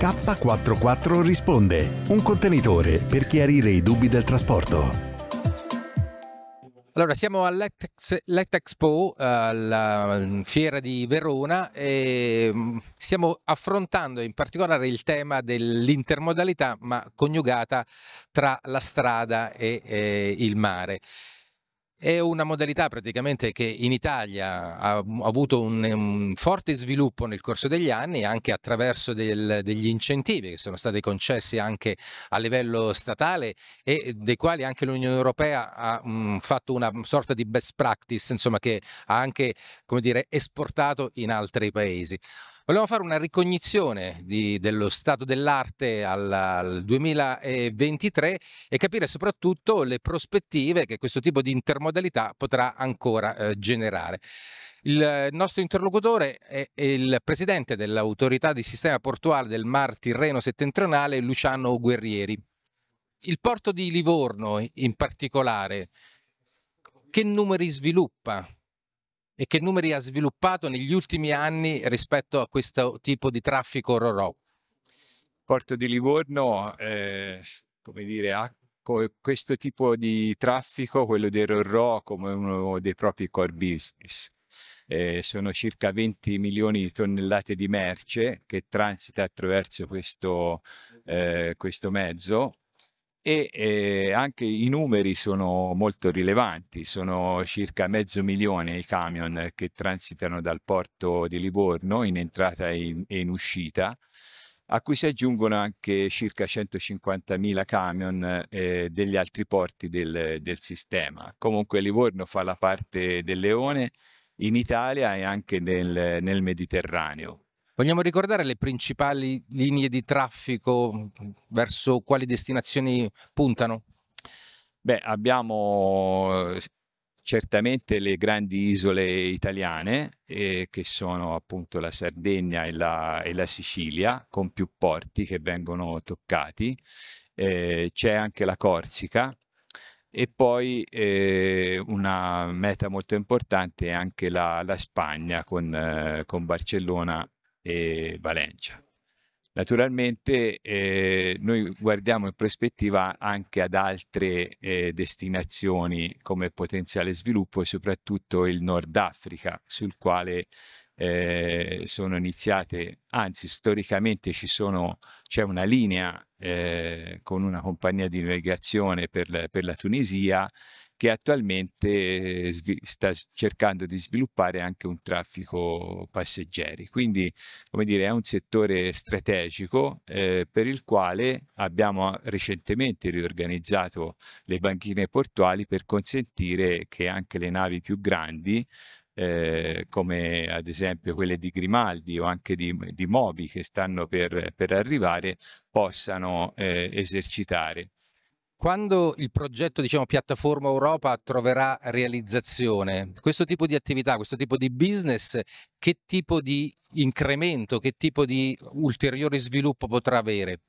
K44 risponde, un contenitore per chiarire i dubbi del trasporto. Allora, siamo all'Ectexpo, alla eh, mm, fiera di Verona, e mm, stiamo affrontando in particolare il tema dell'intermodalità, ma coniugata tra la strada e, e eh, il mare. È una modalità praticamente che in Italia ha, avuto un, un, forte sviluppo nel corso degli anni anche attraverso del, degli incentivi che sono stati concessi anche a livello statale e dei quali anche l'Unione Europea ha mh, mm, fatto una sorta di best practice, insomma che ha anche dire, esportato in altri paesi. Volevamo fare una ricognizione di, dello stato dell'arte al, al 2023 e capire soprattutto le prospettive che questo tipo di intermodalità potrà ancora eh, generare. Il nostro interlocutore è il presidente dell'autorità di sistema portuale del Mar Tirreno settentrionale, Luciano Guerrieri. Il porto di Livorno in particolare, che numeri sviluppa? e che numeri ha sviluppato negli ultimi anni rispetto a questo tipo di traffico RORO? Porto di Livorno, eh, come dire, ha questo tipo di traffico, quello del RORO, come uno dei propri core business. Eh, sono circa 20 milioni di tonnellate di merce che transita attraverso questo, eh, questo mezzo e eh, anche i numeri sono molto rilevanti, sono circa mezzo milione i camion che transitano dal porto di Livorno in entrata e in, uscita, a cui si aggiungono anche circa 150.000 camion eh, degli altri porti del, del sistema. Comunque Livorno fa la parte del leone in Italia e anche nel, nel Mediterraneo. Vogliamo ricordare le principali linee di traffico verso quali destinazioni puntano? Beh, abbiamo eh, certamente le grandi isole italiane, eh, che sono appunto la Sardegna e la, e la, Sicilia, con più porti che vengono toccati. Eh, c'è anche la Corsica e poi eh, una meta molto importante è anche la, la Spagna con, eh, con Barcellona e Valencia. Naturalmente eh, noi guardiamo in prospettiva anche ad altre eh, destinazioni come potenziale sviluppo, soprattutto il Nord Africa, sul quale eh, sono iniziate, anzi storicamente c'è una linea eh, con una compagnia di navigazione per, per la Tunisia che attualmente sta cercando di sviluppare anche un traffico passeggeri. Quindi, come dire, è un settore strategico eh, per il quale abbiamo eh, recentemente riorganizzato le banchine portuali per consentire che anche le navi più grandi eh, come ad esempio quelle di Grimaldi o anche di, di Mobi che stanno per, per arrivare, possano eh, esercitare quando il progetto, diciamo, piattaforma Europa troverà realizzazione, questo tipo di attività, questo tipo di business, che tipo di incremento, che tipo di ulteriore sviluppo potrà avere?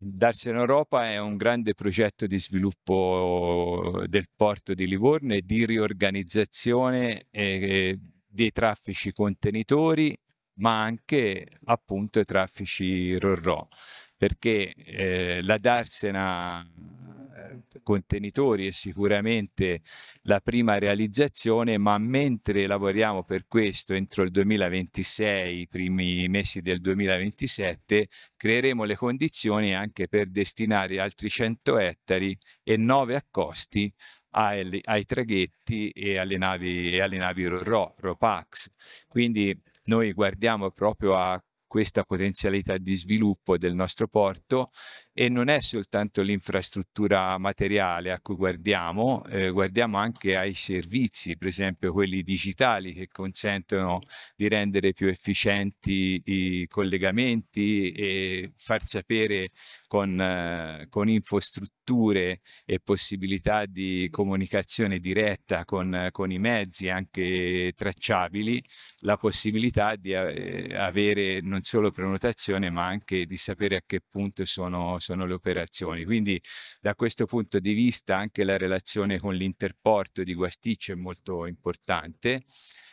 Darsi in Europa è un grande progetto di sviluppo del porto di Livorno e di riorganizzazione eh, eh, dei traffici contenitori ma anche appunto i traffici RORO perché eh, la Darsena eh, contenitori è sicuramente la prima realizzazione, ma mentre lavoriamo per questo entro il 2026, i primi mesi del 2027, creeremo le condizioni anche per destinare altri 100 ettari e 9 accosti ai, ai traghetti e alle navi, e alle navi RO, ROPAX. Quindi noi guardiamo proprio a questa potenzialità di sviluppo del nostro porto e non è soltanto l'infrastruttura materiale a cui guardiamo, eh, guardiamo anche ai servizi, per esempio quelli digitali che consentono di rendere più efficienti i collegamenti e far sapere con, eh, con infostrutture e possibilità di comunicazione diretta con, con, i mezzi anche tracciabili, la possibilità di eh, avere non solo prenotazione ma anche di sapere a che punto sono sono le operazioni. Quindi da questo punto di vista anche la relazione con l'interporto di Guasticcio è molto importante.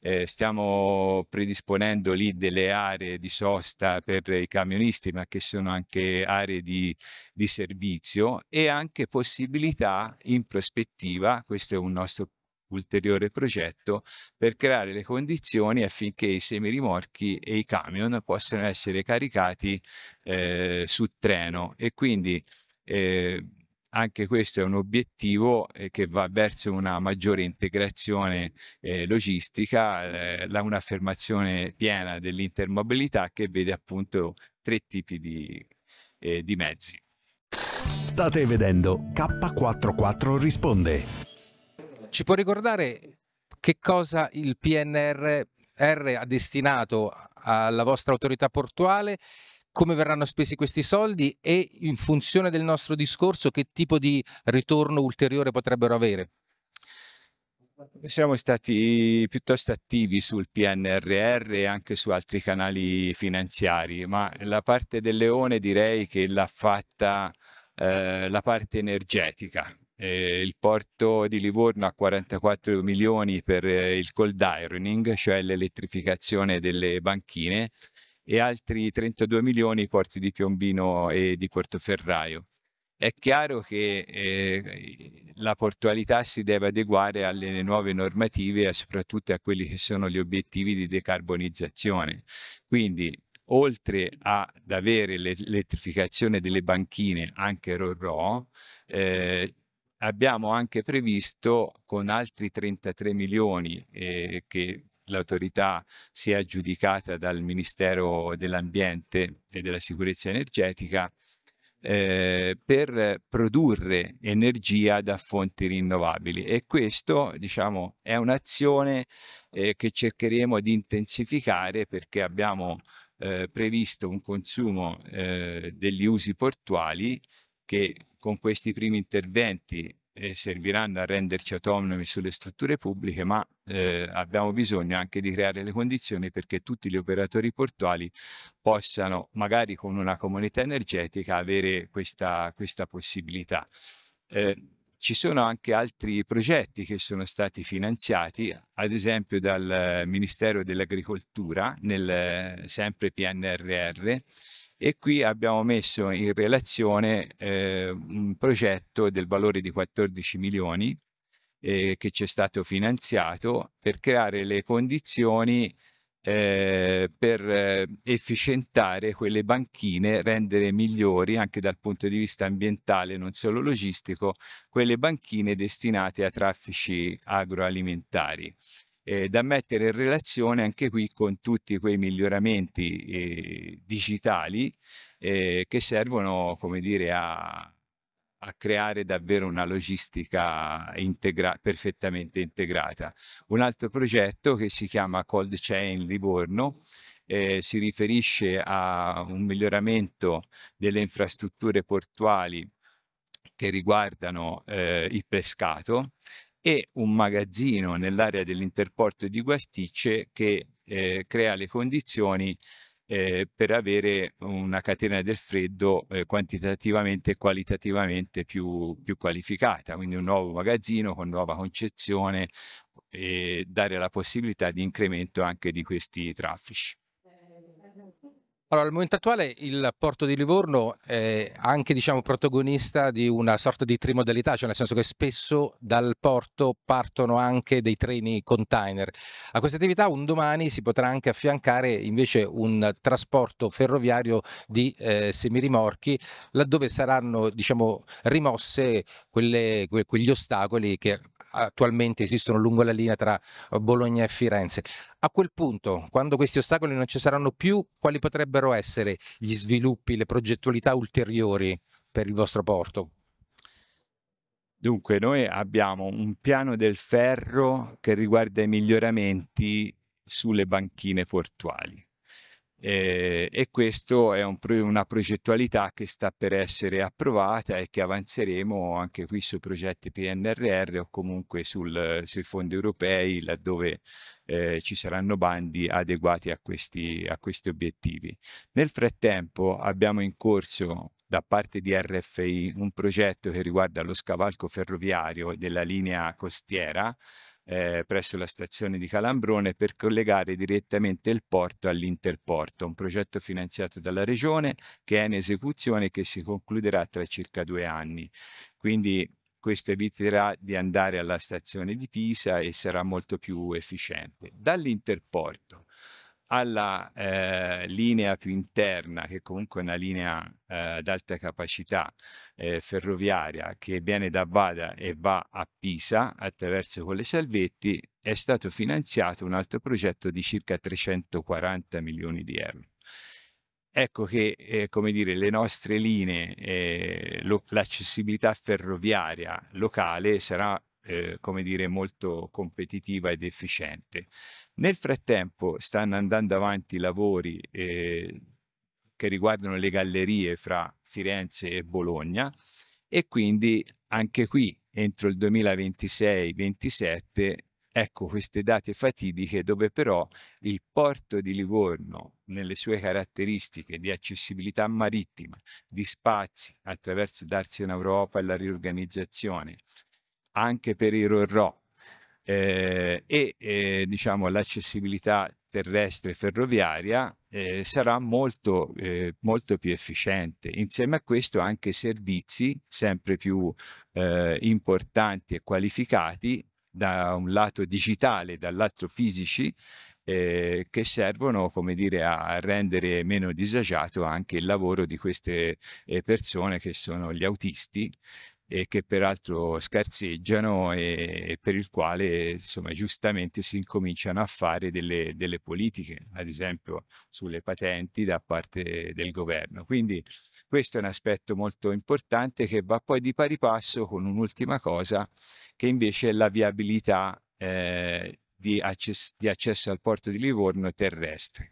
Eh, stiamo predisponendo lì delle aree di sosta per i camionisti, ma che sono anche aree di, di servizio e anche possibilità in prospettiva, questo è un nostro ulteriore progetto per creare le condizioni affinché i semirimorchi e i camion possano essere caricati eh, su treno e quindi eh, anche questo è un obiettivo eh, che va verso una maggiore integrazione eh, logistica, eh, la, un'affermazione piena dell'intermobilità che vede appunto tre tipi di, eh, di mezzi. State vedendo K44 risponde. Ci può ricordare che cosa il PNRR ha destinato alla vostra autorità portuale? Come verranno spesi questi soldi e in funzione del nostro discorso che tipo di ritorno ulteriore potrebbero avere? Siamo stati piuttosto attivi sul PNRR e anche su altri canali finanziari, ma la parte del leone direi che l'ha fatta eh, la parte energetica eh, il porto di Livorno ha 44 milioni per eh, il cold ironing, cioè l'elettrificazione delle banchine, e altri 32 milioni i porti di Piombino e di Portoferraio. È chiaro che eh, la portualità si deve adeguare alle nuove normative e soprattutto a quelli che sono gli obiettivi di decarbonizzazione. Quindi, oltre ad avere l'elettrificazione delle banchine, anche RORO, eh, abbiamo anche previsto con altri 33 milioni eh, che l'autorità si è aggiudicata dal Ministero dell'Ambiente e della Sicurezza Energetica eh, per produrre energia da fonti rinnovabili e questo diciamo è un'azione eh, che cercheremo di intensificare perché abbiamo eh, previsto un consumo eh, degli usi portuali che con questi primi interventi eh, serviranno a renderci autonomi sulle strutture pubbliche, ma eh, abbiamo bisogno anche di creare le condizioni perché tutti gli operatori portuali possano, magari con una comunità energetica, avere questa, questa possibilità. Eh, ci sono anche altri progetti che sono stati finanziati, ad esempio dal Ministero dell'Agricoltura, nel eh, sempre PNRR, e qui abbiamo messo in relazione eh, un progetto del valore di 14 milioni eh, che ci è stato finanziato per creare le condizioni eh, per eh, efficientare quelle banchine, rendere migliori anche dal punto di vista ambientale, non solo logistico, quelle banchine destinate a traffici agroalimentari eh, da mettere in relazione anche qui con tutti quei miglioramenti eh, digitali eh, che servono, come dire, a, a creare davvero una logistica integra perfettamente integrata. Un altro progetto che si chiama Cold Chain Livorno eh, si riferisce a un miglioramento delle infrastrutture portuali che riguardano eh, il pescato e un magazzino nell'area dell'interporto di Guasticce che eh, crea le condizioni eh, per avere una catena del freddo eh, quantitativamente e qualitativamente più, più, qualificata, quindi un nuovo magazzino con nuova concezione e dare la possibilità di incremento anche di questi traffici. Allora, al momento attuale il porto di Livorno è anche diciamo, protagonista di una sorta di trimodalità, cioè nel senso che spesso dal porto partono anche dei treni container. A questa attività un domani si potrà anche affiancare invece un trasporto ferroviario di eh, semirimorchi, laddove saranno diciamo, rimosse quelle, que, quegli ostacoli che attualmente esistono lungo la linea tra eh, Bologna e Firenze. A quel punto, quando questi ostacoli non ci saranno più, quali potrebbero essere gli sviluppi, le progettualità ulteriori per il vostro porto? Dunque, noi abbiamo un piano del ferro che riguarda i miglioramenti sulle banchine portuali eh, e questo è un, una progettualità che sta per essere approvata e che avanzeremo anche qui su progetti PNRR o comunque sul, sui fondi europei laddove eh, ci saranno bandi adeguati a questi, a questi obiettivi. Nel frattempo abbiamo in corso da parte di RFI un progetto che riguarda lo scavalco ferroviario della linea costiera eh, presso la stazione di Calambrone per collegare direttamente il porto all'interporto, un progetto finanziato dalla Regione che è in esecuzione e che si concluderà tra circa due anni. Quindi questo eviterà di andare alla stazione di Pisa e sarà molto più efficiente. Dall'interporto alla eh, linea più interna, che comunque è una linea eh, ad alta capacità eh, ferroviaria che viene da Bada e va a Pisa attraverso Colle Salvetti, è stato finanziato un altro progetto di circa 340 milioni di euro. Ecco che eh, come dire, le nostre linee, eh, l'accessibilità ferroviaria locale sarà eh, come dire, molto competitiva ed efficiente. Nel frattempo stanno andando avanti i lavori eh, che riguardano le gallerie fra Firenze e Bologna e quindi anche qui entro il 2026-27 ecco queste date fatidiche dove però il porto di Livorno nelle sue caratteristiche di accessibilità marittima, di spazi attraverso Darsi in Europa e la riorganizzazione anche per i RORO eh, e eh, diciamo, l'accessibilità terrestre e ferroviaria eh, sarà molto, eh, molto più efficiente. Insieme a questo anche servizi sempre più eh, importanti e qualificati da un lato digitale e dall'altro fisici eh, che servono come dire, a rendere meno disagiato anche il lavoro di queste eh, persone che sono gli autisti e che peraltro scarseggiano e per il quale insomma, giustamente si incominciano a fare delle, delle, politiche, ad esempio sulle patenti da parte del governo. Quindi questo è un aspetto molto importante che va poi di pari passo con un'ultima cosa che invece è la viabilità eh, di, access di accesso al porto di Livorno terrestre.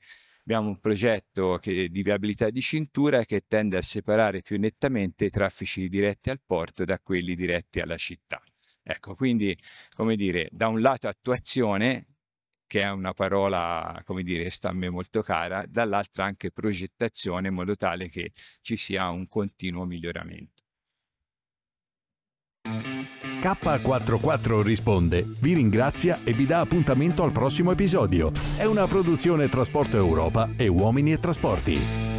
Abbiamo un progetto che, di viabilità di cintura che tende a separare più nettamente i traffici diretti al porto da quelli diretti alla città. Ecco, quindi, come dire, da un lato attuazione, che è una parola, come dire, sta a me molto cara, dall'altra anche progettazione in modo tale che ci sia un continuo miglioramento. K44 risponde, vi ringrazia e vi dà appuntamento al prossimo episodio. È una produzione Trasporto Europa e Uomini e Trasporti.